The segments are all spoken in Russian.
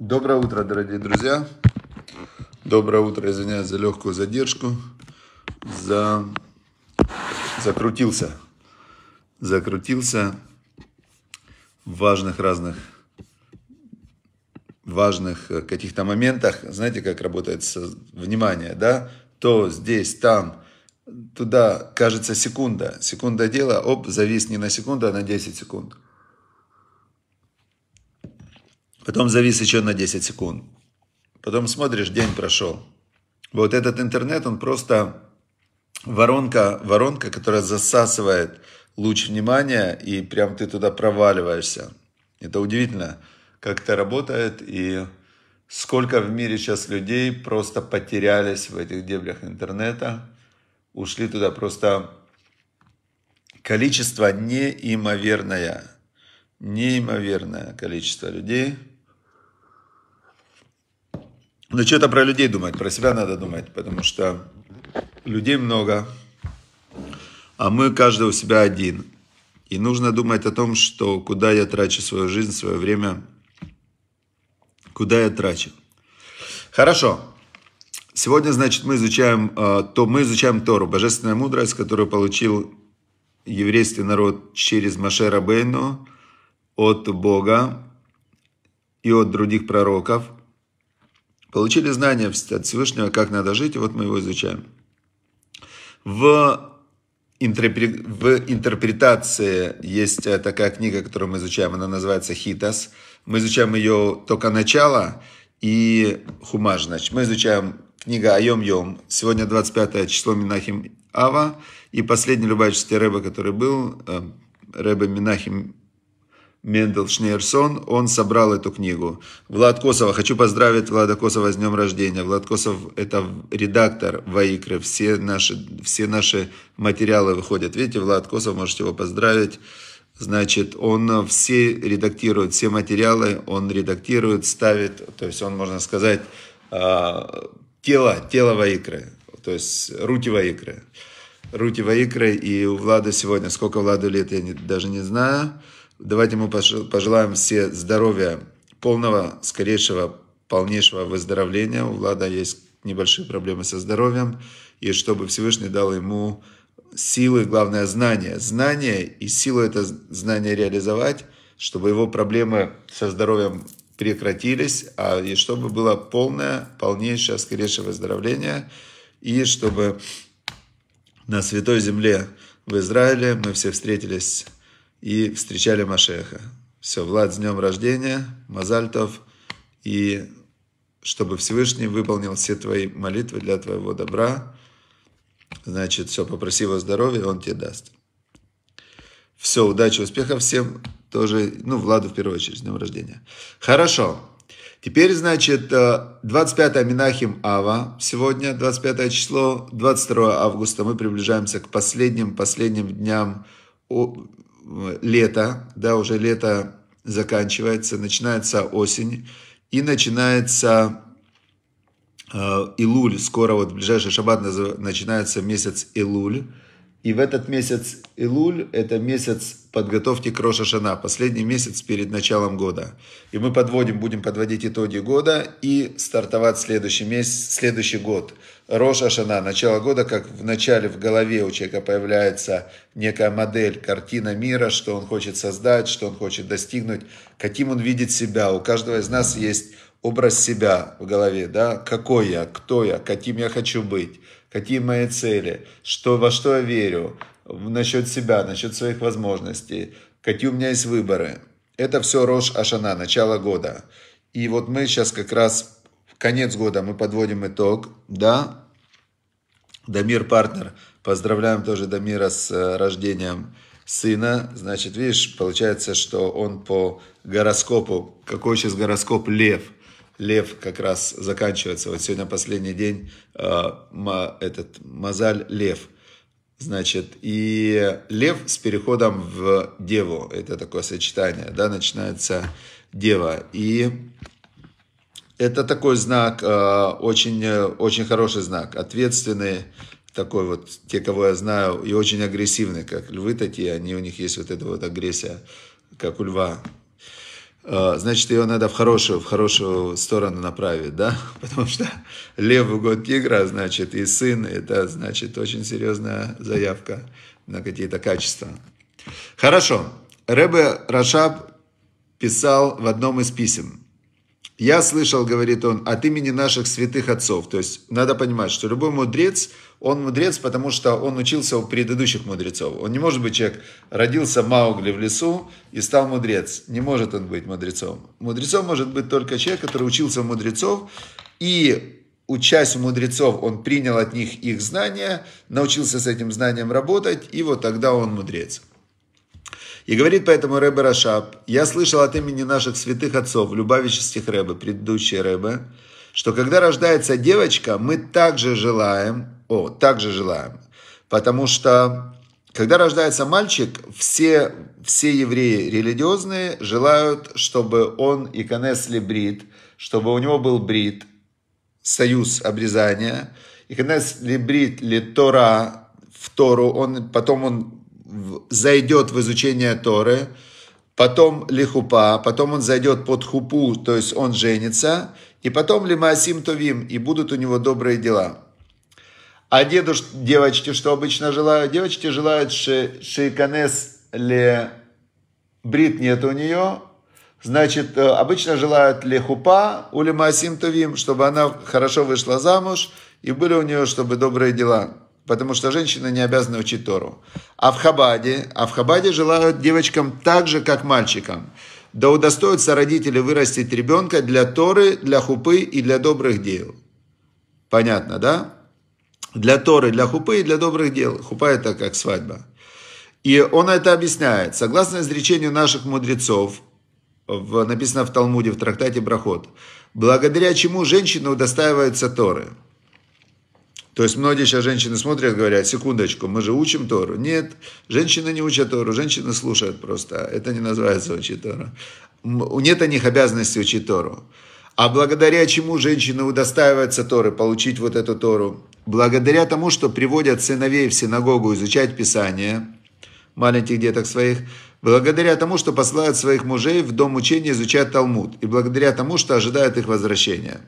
Доброе утро, дорогие друзья. Доброе утро, извиняюсь за легкую задержку. За... Закрутился. Закрутился в важных разных важных э, каких-то моментах. Знаете, как работает внимание, да? То, здесь, там, туда, кажется, секунда. Секунда дела, оп, завис не на секунду, а на 10 секунд потом завис еще на 10 секунд. Потом смотришь, день прошел. Вот этот интернет, он просто воронка, воронка, которая засасывает луч внимания, и прям ты туда проваливаешься. Это удивительно, как это работает, и сколько в мире сейчас людей просто потерялись в этих дебрях интернета, ушли туда просто количество неимоверное, неимоверное количество людей – но ну, что-то про людей думать, про себя надо думать, потому что людей много, а мы каждый у себя один. И нужно думать о том, что куда я трачу свою жизнь, свое время, куда я трачу. Хорошо. Сегодня, значит, мы изучаем, э, то мы изучаем Тору, божественная мудрость, которую получил еврейский народ через Маше Рабейну от Бога и от других пророков – Получили знания от Всевышнего, как надо жить, и вот мы его изучаем. В, интерпре... в интерпретации есть э, такая книга, которую мы изучаем, она называется «Хитас». Мы изучаем ее только начало и хумаж. Значит, мы изучаем книга Айом Йом. Сегодня 25 число Минахим Ава. И последний любавический Рэбе, который был, э, Рэбе Минахим Мендел Шнейрсон, он собрал эту книгу. Влад Косова, хочу поздравить Влада Косова с днем рождения. Влад Косов – это редактор Ваикры, все наши, все наши материалы выходят. Видите, Влад Косов, можете его поздравить. Значит, он все редактирует, все материалы он редактирует, ставит, то есть он, можно сказать, а, тело, тело Ваикры, то есть руки Ваикры. руки Ваикры и у Влада сегодня, сколько Владу лет, я не, даже не знаю, Давайте мы пожелаем все здоровья, полного, скорейшего, полнейшего выздоровления. У Влада есть небольшие проблемы со здоровьем. И чтобы Всевышний дал ему силы, главное, знания, знания и силу это знание реализовать, чтобы его проблемы со здоровьем прекратились, а, и чтобы было полное, полнейшее, скорейшее выздоровление, и чтобы на Святой Земле в Израиле мы все встретились и встречали Машеха. Все, Влад, с днем рождения, Мазальтов, и чтобы Всевышний выполнил все твои молитвы для твоего добра, значит, все, попроси его здоровья, он тебе даст. Все, удачи, успехов всем, тоже, ну, Владу в первую очередь, с днем рождения. Хорошо, Теперь, значит, 25 э, Минахим Ава сегодня, 25 число, 22 августа мы приближаемся к последним, последним дням лето, да, уже лето заканчивается, начинается осень и начинается э, Илуль, скоро вот ближайший шаббат начинается месяц Илуль, и в этот месяц Илуль – это месяц подготовки к Рошашана, последний месяц перед началом года. И мы подводим, будем подводить итоги года и стартовать следующий месяц, следующий год. Рошашана, начало года, как в начале в голове у человека появляется некая модель, картина мира, что он хочет создать, что он хочет достигнуть, каким он видит себя. У каждого из нас есть образ себя в голове, да, какой я, кто я, каким я хочу быть какие мои цели, что, во что я верю, насчет себя, насчет своих возможностей, какие у меня есть выборы. Это все Рош Ашана, начало года. И вот мы сейчас как раз в конец года мы подводим итог, да? Дамир партнер, поздравляем тоже Дамира с э, рождением сына. Значит, видишь, получается, что он по гороскопу, какой сейчас гороскоп Лев – Лев как раз заканчивается. Вот сегодня последний день э, этот Мазаль Лев. Значит, и Лев с переходом в Деву. Это такое сочетание, да, начинается Дева. И это такой знак, э, очень, очень хороший знак, ответственный, такой вот, те, кого я знаю, и очень агрессивный, как львы такие, они, у них есть вот эта вот агрессия, как у льва, Э, значит, ее надо в хорошую, в хорошую сторону направить, да, потому что левый год тигра, значит, и сын, это, значит, очень серьезная заявка на какие-то качества. Хорошо, Ребе Рашаб писал в одном из писем – я слышал, говорит он, от имени наших святых отцов. То есть надо понимать, что любой мудрец, он мудрец, потому что он учился у предыдущих мудрецов. Он не может быть человек, родился Маугли в лесу и стал мудрец. Не может он быть мудрецом. Мудрецом может быть только человек, который учился у мудрецов и учась у мудрецов, он принял от них их знания, научился с этим знанием работать, и вот тогда он мудрец. И говорит поэтому Рэбе Рашаб, я слышал от имени наших святых отцов, Любавических Рэбе, предыдущие Рэбе, что когда рождается девочка, мы также желаем, о, также желаем, потому что когда рождается мальчик, все, все евреи религиозные желают, чтобы он иконес брит, чтобы у него был брит, союз обрезания, иконес брит ли Тора, в Тору, он, потом он зайдет в изучение Торы, потом лихупа, потом он зайдет под хупу, то есть он женится, и потом лимаасим товим, и будут у него добрые дела. А дедушке девочки что обычно желают? Девочки желают ши, шиканес ле брит нет у нее, значит, э, обычно желают лехупа у лимаасим товим, чтобы она хорошо вышла замуж, и были у нее, чтобы добрые дела потому что женщины не обязаны учить Тору. А в Хабаде, а в Хабаде желают девочкам так же, как мальчикам. Да удостоятся родители вырастить ребенка для Торы, для хупы и для добрых дел. Понятно, да? Для Торы, для хупы и для добрых дел. Хупа это как свадьба. И он это объясняет. Согласно изречению наших мудрецов, в, написано в Талмуде, в трактате Брахот, благодаря чему женщины удостаиваются Торы – то есть многие сейчас женщины смотрят, говорят, секундочку, мы же учим Тору. Нет, женщины не учат Тору, женщины слушают просто. Это не называется учить Тору. Нет у них обязанности учить Тору. А благодаря чему женщины удостаиваются Торы, получить вот эту Тору? Благодаря тому, что приводят сыновей в синагогу изучать Писание, маленьких деток своих, благодаря тому, что посылают своих мужей в дом учения изучать Талмуд, и благодаря тому, что ожидают их возвращения.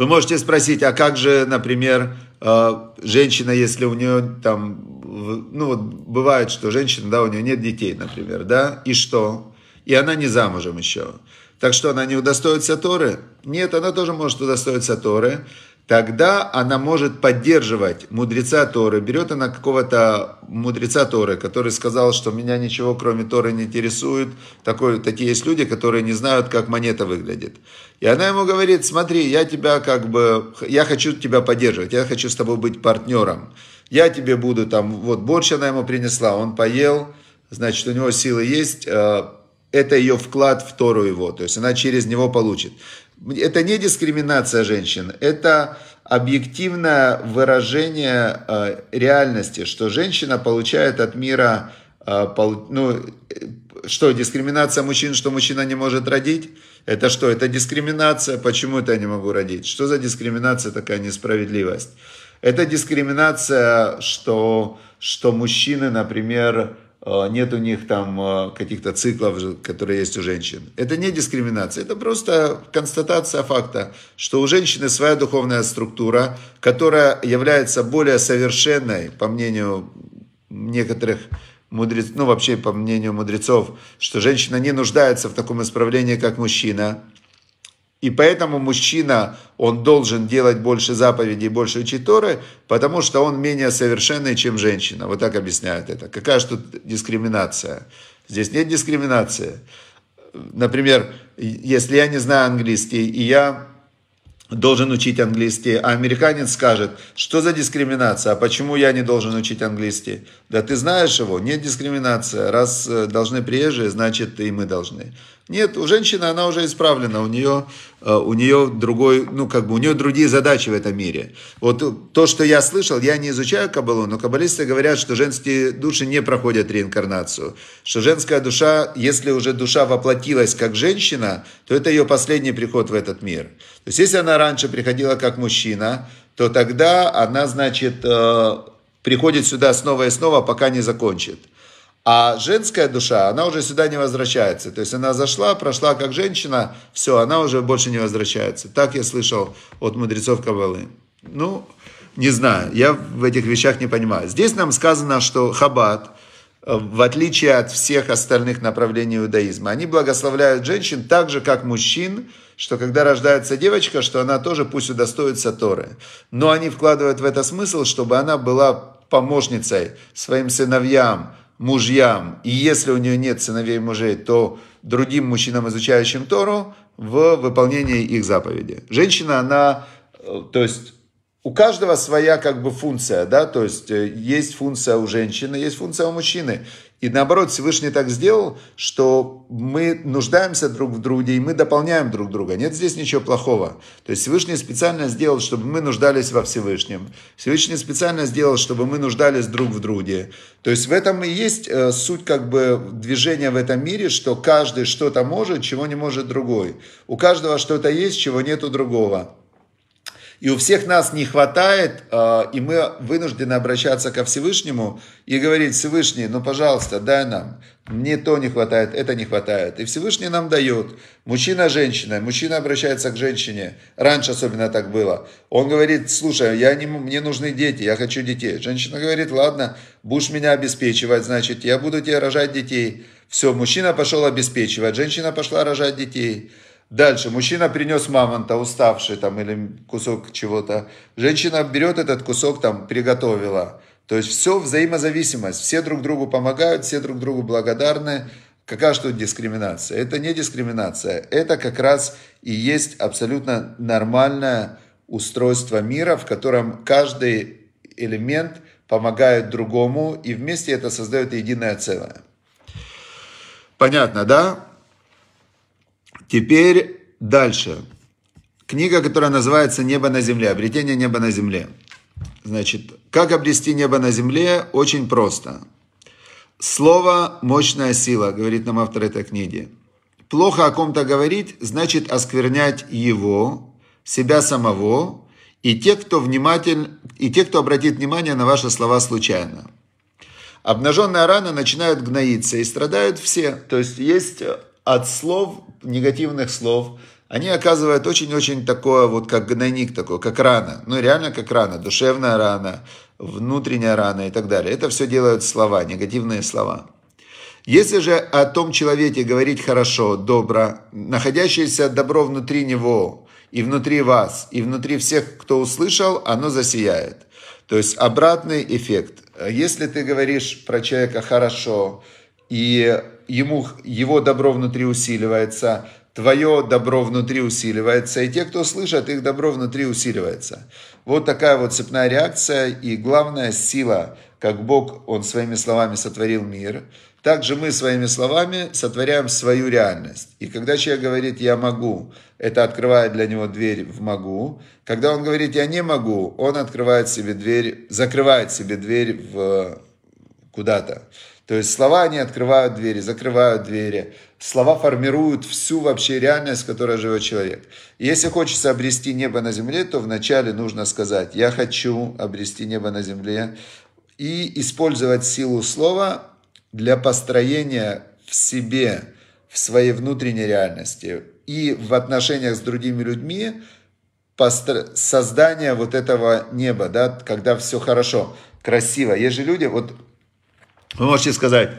Вы можете спросить, а как же, например, э, женщина, если у нее там, ну вот бывает, что женщина, да, у нее нет детей, например, да, и что? И она не замужем еще. Так что она не удостоится Торы? Нет, она тоже может удостоиться Торы тогда она может поддерживать мудреца Торы. Берет она какого-то мудреца Торы, который сказал, что меня ничего кроме Торы не интересует. Такой, такие есть люди, которые не знают, как монета выглядит. И она ему говорит, смотри, я тебя как бы, я хочу тебя поддерживать, я хочу с тобой быть партнером. Я тебе буду там, вот борщ она ему принесла, он поел, значит, у него силы есть, э, это ее вклад в Тору его, то есть она через него получит. Это не дискриминация женщин, это объективное выражение э, реальности, что женщина получает от мира, э, пол, ну, э, что дискриминация мужчин, что мужчина не может родить? Это что? Это дискриминация? Почему это я не могу родить? Что за дискриминация такая несправедливость? Это дискриминация, что, что мужчины, например, Э, нет у них там э, каких-то циклов, которые есть у женщин. Это не дискриминация, это просто констатация факта, что у женщины своя духовная структура, которая является более совершенной, по мнению некоторых мудрецов, ну вообще по мнению мудрецов, что женщина не нуждается в таком исправлении, как мужчина – и поэтому мужчина, он должен делать больше заповедей, больше читоры, потому что он менее совершенный, чем женщина. Вот так объясняют это. Какая же тут дискриминация? Здесь нет дискриминации. Например, если я не знаю английский, и я должен учить английский, а американец скажет, что за дискриминация, а почему я не должен учить английский? Да ты знаешь его, нет дискриминации, раз э, должны приезжие, значит и мы должны. Нет, у женщины она уже исправлена, у нее, э, у нее другой, ну, как бы, у нее другие задачи в этом мире. Вот то, что я слышал, я не изучаю кабалу, но каббалисты говорят, что женские души не проходят реинкарнацию, что женская душа, если уже душа воплотилась как женщина, то это ее последний приход в этот мир. То есть, если она раньше приходила как мужчина, то тогда она, значит, э, приходит сюда снова и снова, пока не закончит. А женская душа, она уже сюда не возвращается. То есть она зашла, прошла как женщина, все, она уже больше не возвращается. Так я слышал от мудрецов Кабалы. Ну, не знаю, я в этих вещах не понимаю. Здесь нам сказано, что Хаббат, э, в отличие от всех остальных направлений иудаизма, они благословляют женщин так же, как мужчин, что когда рождается девочка, что она тоже пусть удостоится Торы. Но они вкладывают в это смысл, чтобы она была помощницей своим сыновьям, мужьям, и если у нее нет сыновей и мужей, то другим мужчинам, изучающим Тору, в выполнении их заповеди. Женщина, она, э, то есть у каждого своя как бы функция, да, то есть э, есть функция у женщины, есть функция у мужчины. И наоборот, Всевышний так сделал, что мы нуждаемся друг в друге, и мы дополняем друг друга. Нет здесь ничего плохого. То есть Всевышний специально сделал, чтобы мы нуждались во Всевышнем. Всевышний специально сделал, чтобы мы нуждались друг в друге. То есть в этом и есть э, суть как бы движения в этом мире, что каждый что-то может, чего не может другой. У каждого что-то есть, чего нету другого. И у всех нас не хватает, э, и мы вынуждены обращаться ко Всевышнему и говорить, Всевышний, ну, пожалуйста, дай нам. Мне то не хватает, это не хватает. И Всевышний нам дает. Мужчина – женщина. Мужчина обращается к женщине. Раньше особенно так было. Он говорит, слушай, я не, мне нужны дети, я хочу детей. Женщина говорит, ладно, будешь меня обеспечивать, значит, я буду тебе рожать детей. Все, мужчина пошел обеспечивать, женщина пошла рожать детей. Дальше. Мужчина принес мамонта, уставший там или кусок чего-то. Женщина берет этот кусок, там, приготовила. То есть все взаимозависимость. Все друг другу помогают, все друг другу благодарны. Какая что дискриминация? Это не дискриминация. Это как раз и есть абсолютно нормальное устройство мира, в котором каждый элемент помогает другому, и вместе это создает единое целое. Понятно, да? Теперь дальше. Книга, которая называется «Небо на земле», обретение неба на земле. Значит, как обрести небо на земле? Очень просто. Слово – мощная сила, говорит нам автор этой книги. Плохо о ком-то говорить, значит осквернять его, себя самого, и те, кто внимательно и те, кто обратит внимание на ваши слова случайно. Обнаженная рана начинает гноиться, и страдают все. То есть есть э, от слов, негативных слов, они оказывают очень-очень такое, вот как гнойник такой, как рана. Ну, реально как рана, душевная рана, внутренняя рана и так далее. Это все делают слова, негативные слова. Если же о том человеке говорить хорошо, добро, находящееся добро внутри него, и внутри вас, и внутри всех, кто услышал, оно засияет. То есть обратный эффект. Если ты говоришь про человека хорошо, и ему, его добро внутри усиливается, твое добро внутри усиливается, и те, кто слышат, их добро внутри усиливается. Вот такая вот цепная реакция, и главная сила, как Бог, Он своими словами сотворил мир, так же мы своими словами сотворяем свою реальность. И когда человек говорит «я могу», это открывает для него дверь в «могу». Когда он говорит «я не могу», он открывает себе дверь, закрывает себе дверь в куда-то. То есть слова, они открывают двери, закрывают двери. Слова формируют всю вообще реальность, в которой живет человек. если хочется обрести небо на земле, то вначале нужно сказать, я хочу обрести небо на земле и использовать силу слова для построения в себе, в своей внутренней реальности и в отношениях с другими людьми создания вот этого неба, да, когда все хорошо, красиво. Есть же люди, вот вы можете сказать,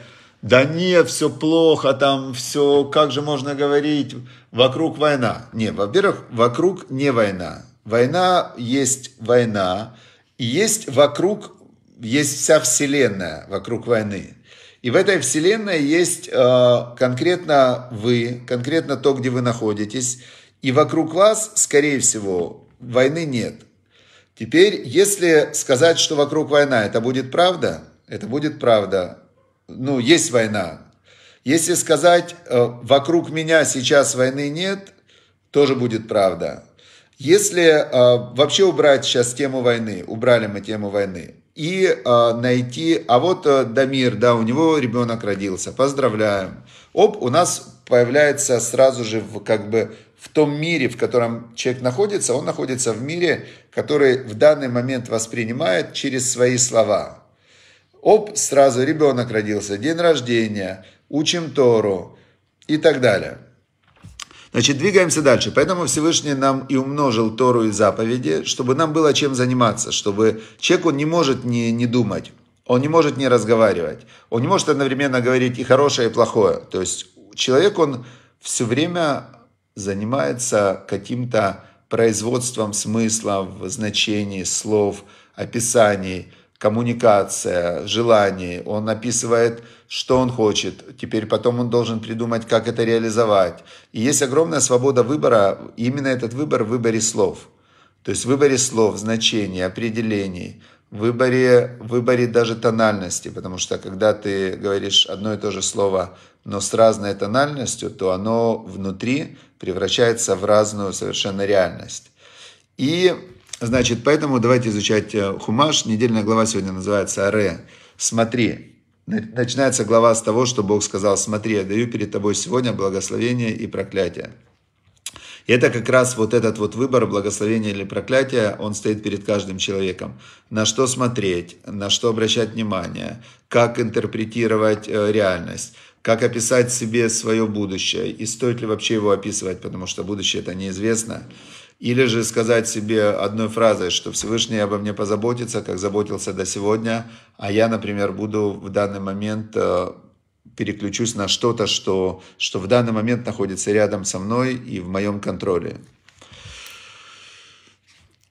да нет, все плохо, там все, как же можно говорить, вокруг война. Не, во-первых, вокруг не война. Война есть война, и есть вокруг, есть вся вселенная вокруг войны. И в этой вселенной есть э, конкретно вы, конкретно то, где вы находитесь, и вокруг вас, скорее всего, войны нет. Теперь, если сказать, что вокруг война, это будет правда? Это будет правда. Ну, есть война. Если сказать, э, вокруг меня сейчас войны нет, тоже будет правда. Если э, вообще убрать сейчас тему войны, убрали мы тему войны, и э, найти, а вот э, Дамир, да, у него ребенок родился, поздравляем. Оп, у нас появляется сразу же в, как бы в том мире, в котором человек находится, он находится в мире, который в данный момент воспринимает через свои слова. Оп, сразу ребенок родился, день рождения, учим Тору и так далее. Значит, двигаемся дальше. Поэтому Всевышний нам и умножил Тору и заповеди, чтобы нам было чем заниматься, чтобы человек, он не может не, не думать, он не может не разговаривать, он не может одновременно говорить и хорошее, и плохое. То есть человек, он все время занимается каким-то производством смысла, значений, слов, описаний – коммуникация, желание. Он описывает, что он хочет. Теперь потом он должен придумать, как это реализовать. И есть огромная свобода выбора. Именно этот выбор в выборе слов. То есть в выборе слов, значений, определений, в выборе, в выборе даже тональности, потому что когда ты говоришь одно и то же слово, но с разной тональностью, то оно внутри превращается в разную совершенно реальность. И Значит, поэтому давайте изучать э, Хумаш. Недельная глава сегодня называется «Аре». «Смотри». Начинается глава с того, что Бог сказал, «Смотри, я даю перед тобой сегодня благословение и проклятие». И это как раз вот этот вот выбор, благословение или проклятие, он стоит перед каждым человеком. На что смотреть, на что обращать внимание, как интерпретировать э, реальность, как описать себе свое будущее и стоит ли вообще его описывать, потому что будущее это неизвестно. Или же сказать себе одной фразой, что Всевышний обо мне позаботится, как заботился до сегодня, а я, например, буду в данный момент э, переключусь на что-то, что, что в данный момент находится рядом со мной и в моем контроле.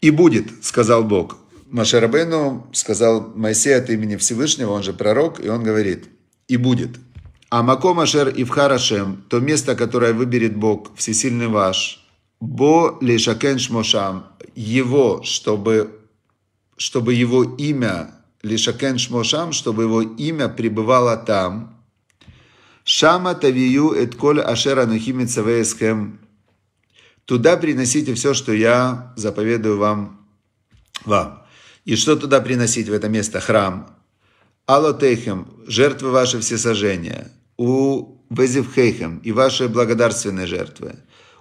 «И будет», — сказал Бог. Машарабену сказал Моисей от имени Всевышнего, он же пророк, и он говорит, «И будет». А Маком Ашер Ивхарашем, то место, которое выберет Бог, всесильный ваш, Бо лишакен шмошам, его, чтобы, чтобы его имя, лишакен шмошам, чтобы его имя пребывало там. Шама тавию эт коль ашера нухимицавеесхем. Туда приносите все, что я заповедую вам. вам. И что туда приносить в это место? Храм. Алотейхем, жертвы ваши всесожжения. У Везивхейхем и ваши благодарственные жертвы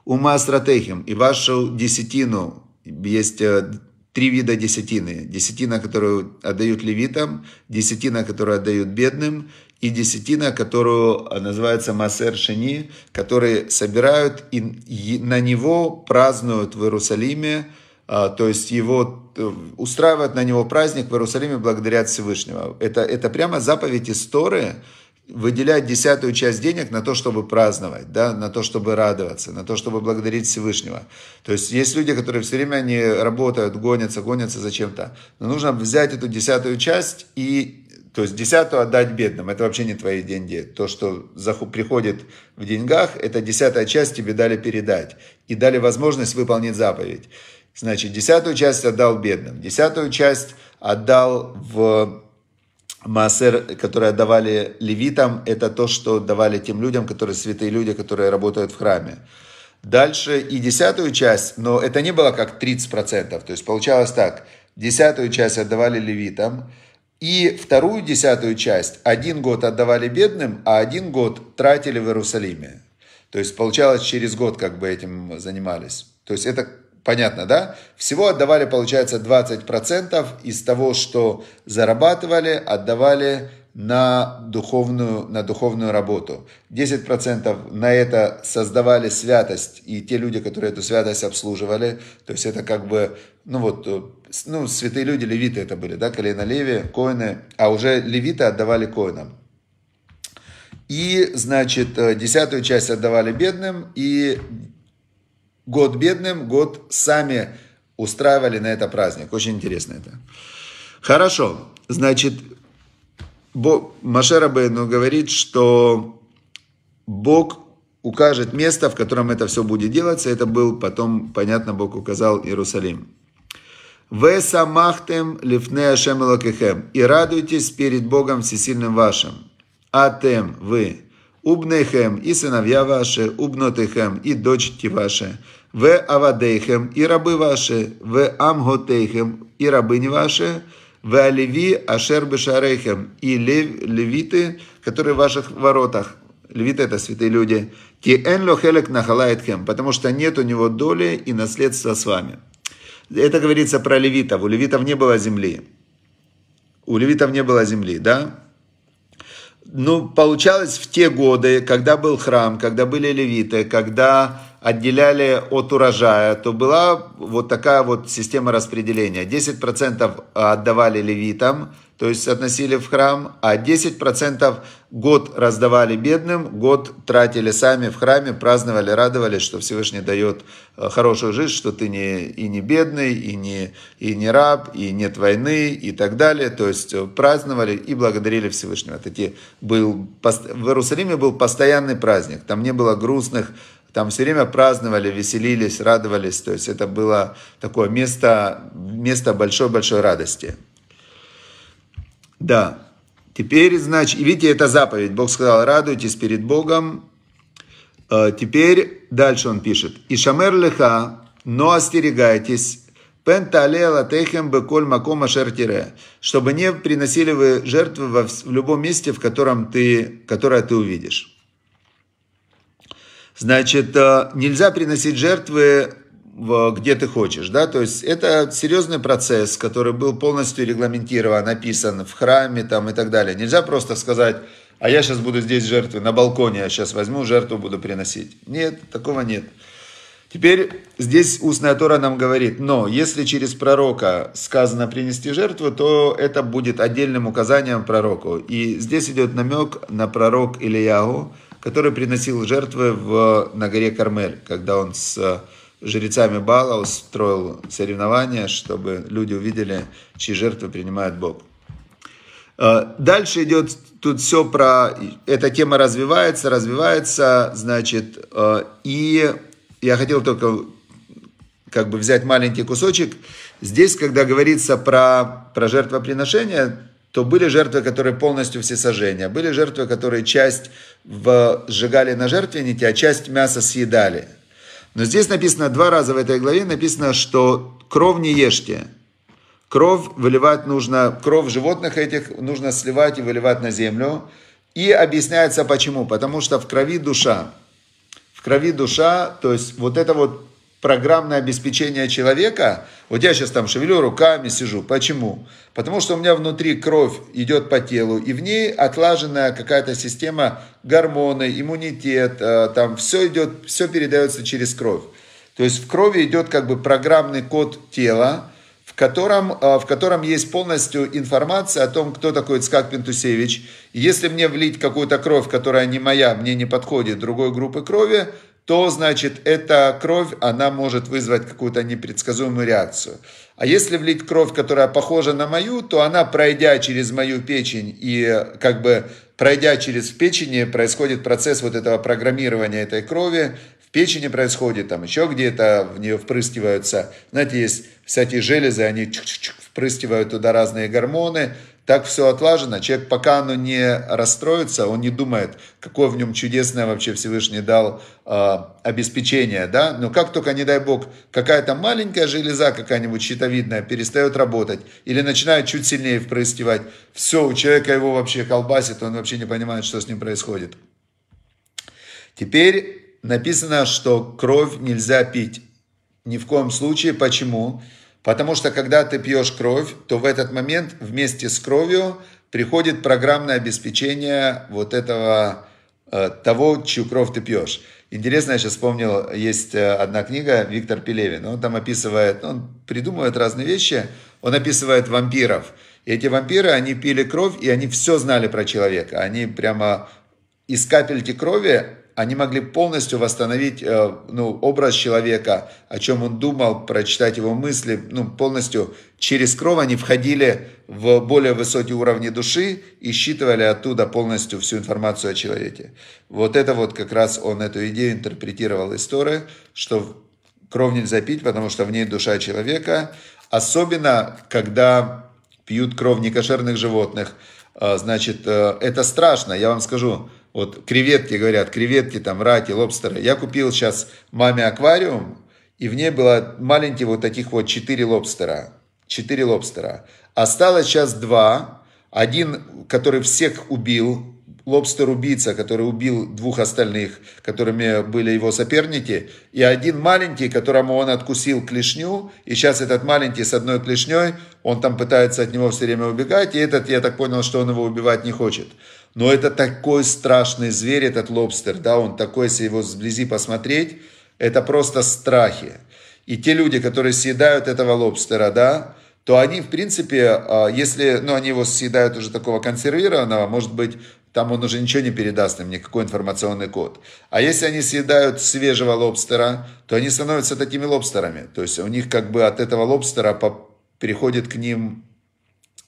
ума стратегием и вашу десятину, есть э, три вида десятины. Десятина, которую отдают левитам, десятина, которую отдают бедным, и десятина, которую э, называется Масер Шини, которые собирают и на него празднуют в Иерусалиме, э, то есть его устраивают на него праздник в Иерусалиме благодаря Всевышнего. Это, это прямо заповедь истории, выделять десятую часть денег на то, чтобы праздновать, да, на то, чтобы радоваться, на то, чтобы благодарить Всевышнего. То есть есть люди, которые все время они работают, гонятся, гонятся за чем-то. Но нужно взять эту десятую часть и то есть десятую отдать бедным, это вообще не твои деньги. То, что приходит в деньгах, это десятая часть тебе дали передать и дали возможность выполнить заповедь. Значит, десятую часть отдал бедным, десятую часть отдал в Массер, которые отдавали левитам, это то, что давали тем людям, которые святые люди, которые работают в храме. Дальше и десятую часть, но это не было как 30%, то есть получалось так, десятую часть отдавали левитам, и вторую десятую часть один год отдавали бедным, а один год тратили в Иерусалиме. То есть получалось через год как бы этим занимались. То есть это Понятно, да? Всего отдавали, получается, 20% из того, что зарабатывали, отдавали на духовную, на духовную работу. 10% на это создавали святость, и те люди, которые эту святость обслуживали, то есть это как бы, ну вот, э, ну, святые люди, левиты это были, да, колено леви, коины, а уже левиты отдавали коинам. И, значит, э, десятую часть отдавали бедным, и год бедным, год сами устраивали на это праздник. Очень интересно это. Хорошо. Значит, Бог, Машер Абейну говорит, что Бог укажет место, в котором это все будет делаться. Это был потом, понятно, Бог указал Иерусалим. «Ве самахтем лифне ашем И радуйтесь перед Богом всесильным вашим. Атем вы, убнехем и сыновья ваши, убнотехем и дочки ваши, в авадейхем, и рабы ваши, в амготейхем, и рабыни ваши, в оливи ашер бешарейхем, и лев, левиты, которые в ваших воротах. Левиты – это святые люди. Ки энло хелек нахалайтхем, потому что нет у него доли и наследства с вами. Это говорится про левитов. У левитов не было земли. У левитов не было земли, да? Ну, получалось в те годы, когда был храм, когда были левиты, когда отделяли от урожая, то была вот такая вот система распределения. 10% э, отдавали левитам, то есть относили в храм, а 10% год раздавали бедным, год тратили сами в храме, праздновали, радовались, что Всевышний дает э, хорошую жизнь, что ты не, и не бедный, и не, и не раб, и нет войны, и так далее. То есть э, праздновали и благодарили Всевышнего. Вот эти был, в Иерусалиме был постоянный праздник, там не было грустных там все время праздновали, веселились, радовались. То есть это было такое место, место большой-большой радости. Да. Теперь, значит, видите, это заповедь. Бог сказал, радуйтесь перед Богом. Э, теперь дальше он пишет. И шамер леха, но остерегайтесь, чтобы не приносили вы жертвы в любом месте, в котором ты, которое ты увидишь. Значит, э, нельзя приносить жертвы где ты хочешь, да, то есть это серьезный процесс, который был полностью регламентирован, написан в храме там и так далее. Нельзя просто сказать, а я сейчас буду здесь жертвы, на балконе я сейчас возьму жертву, буду приносить. Нет, такого нет. Теперь здесь устная Тора нам говорит, но если через пророка сказано принести жертву, то это будет отдельным указанием пророку. И здесь идет намек на пророк Ильяу, который приносил жертвы в, на горе Кармель, когда он с э, жрецами Бала устроил соревнования, чтобы люди увидели, чьи жертвы принимает Бог. Э, дальше идет тут все про... Эта тема развивается, развивается, значит, э, и я хотел только как бы взять маленький кусочек. Здесь, когда говорится про, про жертвоприношение, то были жертвы, которые полностью всесожжения, были жертвы, которые часть в... сжигали на жертвеннике, а часть мяса съедали. Но здесь написано, два раза в этой главе написано, что кров не ешьте. Кров выливать нужно, кров животных этих нужно сливать и выливать на землю. И объясняется почему. Потому что в крови душа. В крови душа, то есть вот это вот программное обеспечение человека, вот я сейчас там шевелю руками, сижу. Почему? Потому что у меня внутри кровь идет по телу, и в ней отлаженная какая-то система гормоны, иммунитет, э, там все идет, все передается через кровь. То есть в крови идет как бы программный код тела, в котором, э, в котором есть полностью информация о том, кто такой Цкак Пентусевич. если мне влить какую-то кровь, которая не моя, мне не подходит другой группы крови, то, значит, эта кровь, она может вызвать какую-то непредсказуемую реакцию. А если влить кровь, которая похожа на мою, то она, пройдя через мою печень и как бы пройдя через печень происходит процесс вот этого программирования этой крови, в печени происходит, там еще где-то в нее впрыскиваются, знаете, есть всякие железы, они впрыскивают туда разные гормоны, так все отлажено. Человек, пока оно не расстроится, он не думает, какое в нем чудесное вообще Всевышний дал э, обеспечение, да. Но как только, не дай бог, какая-то маленькая железа какая-нибудь щитовидная перестает работать или начинает чуть сильнее впрыскивать, все, у человека его вообще колбасит, он вообще не понимает, что с ним происходит. Теперь написано, что кровь нельзя пить. Ни в коем случае. Почему? Почему? Потому что когда ты пьешь кровь, то в этот момент вместе с кровью приходит программное обеспечение вот этого, э, того, чью кровь ты пьешь. Интересно, я сейчас вспомнил, есть э, одна книга Виктор Пелевин, он там описывает, ну, он придумывает разные вещи, он описывает вампиров. И эти вампиры, они пили кровь, и они все знали про человека. Они прямо из капельки крови они могли полностью восстановить э, ну, образ человека, о чем он думал, прочитать его мысли, ну, полностью через кровь они входили в более высокие уровни души и считывали оттуда полностью всю информацию о человеке. Вот это вот как раз он эту идею интерпретировал из что кровь нельзя пить, потому что в ней душа человека, особенно когда пьют кровь некошерных животных, э, значит, э, это страшно, я вам скажу, вот креветки, говорят, креветки, там, раки, лобстеры. Я купил сейчас маме аквариум, и в ней было маленькие вот таких вот 4 лобстера. 4 лобстера. Осталось сейчас два. Один, который всех убил, лобстер-убийца, который убил двух остальных, которыми были его соперники, и один маленький, которому он откусил клешню, и сейчас этот маленький с одной клешней, он там пытается от него все время убегать, и этот, я так понял, что он его убивать не хочет. Но это такой страшный зверь, этот лобстер, да, он такой, если его сблизи посмотреть, это просто страхи. И те люди, которые съедают этого лобстера, да, то они, в принципе, а, если, ну, они его съедают уже такого консервированного, может быть, там он уже ничего не передаст им, никакой информационный код. А если они съедают свежего лобстера, то они становятся такими лобстерами. То есть у них как бы от этого лобстера переходит к ним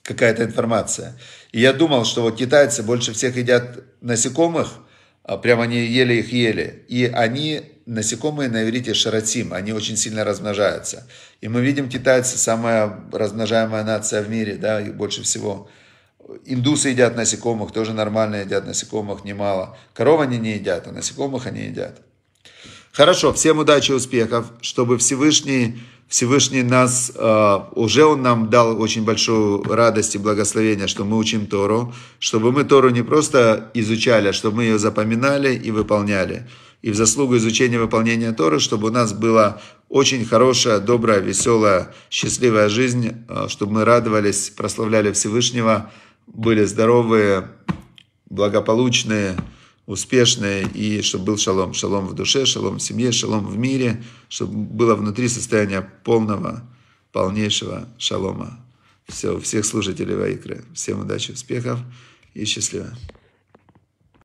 какая-то информация. И я думал, что вот китайцы больше всех едят насекомых, а прямо они ели их ели. И они, насекомые на иврите шаратим, они очень сильно размножаются. И мы видим, китайцы самая размножаемая нация в мире, да, и больше всего. Индусы едят насекомых, тоже нормально едят насекомых немало. Коров они не едят, а насекомых они едят. Хорошо, всем удачи и успехов, чтобы Всевышний, Всевышний нас, э, уже Он нам дал очень большую радость и благословение, что мы учим Тору, чтобы мы Тору не просто изучали, а чтобы мы ее запоминали и выполняли. И в заслугу изучения и выполнения Торы, чтобы у нас была очень хорошая, добрая, веселая, счастливая жизнь, э, чтобы мы радовались, прославляли Всевышнего, были здоровые, благополучные, успешное, и чтобы был шалом. Шалом в душе, шалом в семье, шалом в мире, чтобы было внутри состояние полного, полнейшего шалома. Все, всех слушателей Вайкры Всем удачи, успехов и счастливо.